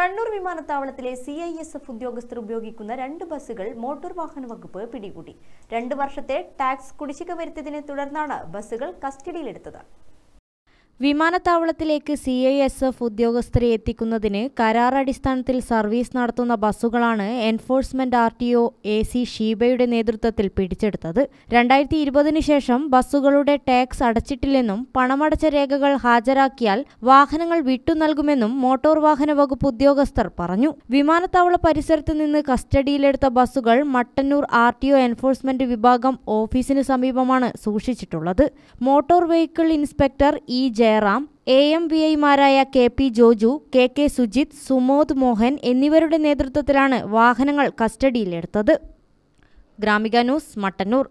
കണ്ണൂർ വിമാനത്താവളത്തിലെ C I S F ഉദ്യോഗസ്ഥർ ഉപയോഗിക്കുന്ന രണ്ട് ബസ്സുകൾ മോട്ടോർ വാഹന വകുപ്പ് പിടികൂടി രണ്ട് വർഷത്തെ ടാക്സ് കുടിശ്ശിക വരുത്തിയതിനെ തുടർന്നാണ് ബസ്സുകൾ കസ്റ്റഡിയിലെടുത്തത് വിമാനത്താവളത്തിലേക്ക് സി ഐ എസ് എഫ് ഉദ്യോഗസ്ഥരെ എത്തിക്കുന്നതിന് കരാർ അടിസ്ഥാനത്തിൽ സർവീസ് നടത്തുന്ന ബസ്സുകളാണ് enforcement R T O A C ഷീബയുടെ നേതൃത്വത്തിൽ പിടിച്ചെടുത്തത് രണ്ടായിരത്തി ഇരുപതിന് ശേഷം ബസ്സുകളുടെ ടാക്സ് അടച്ചിട്ടില്ലെന്നും പണമടച്ച രേഖകൾ ഹാജരാക്കിയാൽ വാഹനങ്ങൾ വിട്ടു നൽകുമെന്നും മോട്ടോർ വാഹന വകുപ്പ് ഉദ്യോഗസ്ഥർ പറഞ്ഞു വിമാനത്താവള പരിസരത്ത് നിന്ന് കസ്റ്റഡിയിലെടുത്ത ബസ്സുകൾ Mattannur R T O enforcement വിഭാഗം ഓഫീസിന് സമീപമാണ് സൂക്ഷിച്ചിട്ടുള്ളത് motor vehicle inspector E Jaya Jayaram A M V ഐമാരായ K P Joju K K Sujith Sumod Mohan എന്നിവരുടെ നേതൃത്വത്തിലാണ് വാഹനങ്ങൾ കസ്റ്റഡിയിലെടുത്തത് ഗ്രാമിക ന്യൂസ് മട്ടന്നൂർ